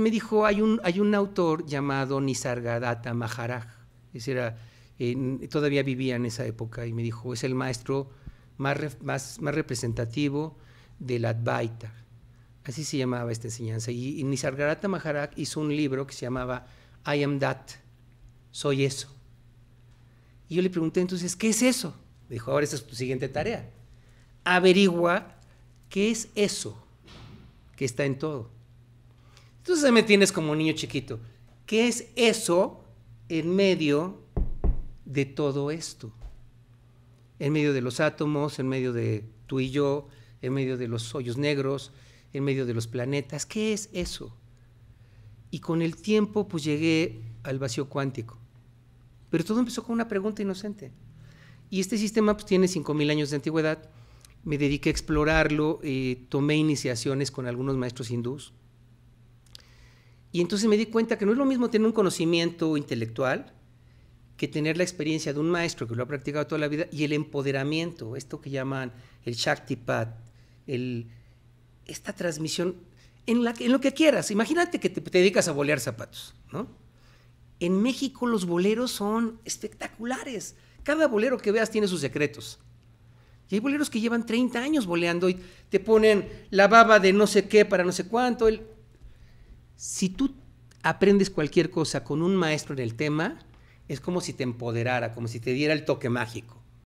me dijo, hay un, hay un autor llamado Nisargadatta Maharaj, era, todavía vivía en esa época, y me dijo, es el maestro más, más, representativo del Advaita. Así se llamaba esta enseñanza. Y, y Nisargadatta Maharaj hizo un libro que se llamaba I Am That, soy eso. Y yo le pregunté entonces, ¿qué es eso? Me dijo, ahora esa es tu siguiente tarea. Averigua qué es eso que está en todo. Entonces me tienes como un niño chiquito. ¿Qué es eso en medio de todo esto? En medio de los átomos, en medio de tú y yo, en medio de los hoyos negros, en medio de los planetas. ¿Qué es eso? Y con el tiempo pues llegué al vacío cuántico. Pero todo empezó con una pregunta inocente. Y este sistema pues, tiene 5.000 años de antigüedad. Me dediqué a explorarlo, y eh, tomé iniciaciones con algunos maestros hindús, y entonces me di cuenta que no es lo mismo tener un conocimiento intelectual que tener la experiencia de un maestro que lo ha practicado toda la vida y el empoderamiento, esto que llaman el Shaktipat, el, esta transmisión en, lo que quieras. Imagínate que te, dedicas a bolear zapatos, En México los boleros son espectaculares. Cada bolero que veas tiene sus secretos. Y hay boleros que llevan 30 años boleando y te ponen la baba de no sé qué para no sé cuánto, el, si tú aprendes cualquier cosa con un maestro en el tema, es como si te empoderara, como si te diera el toque mágico.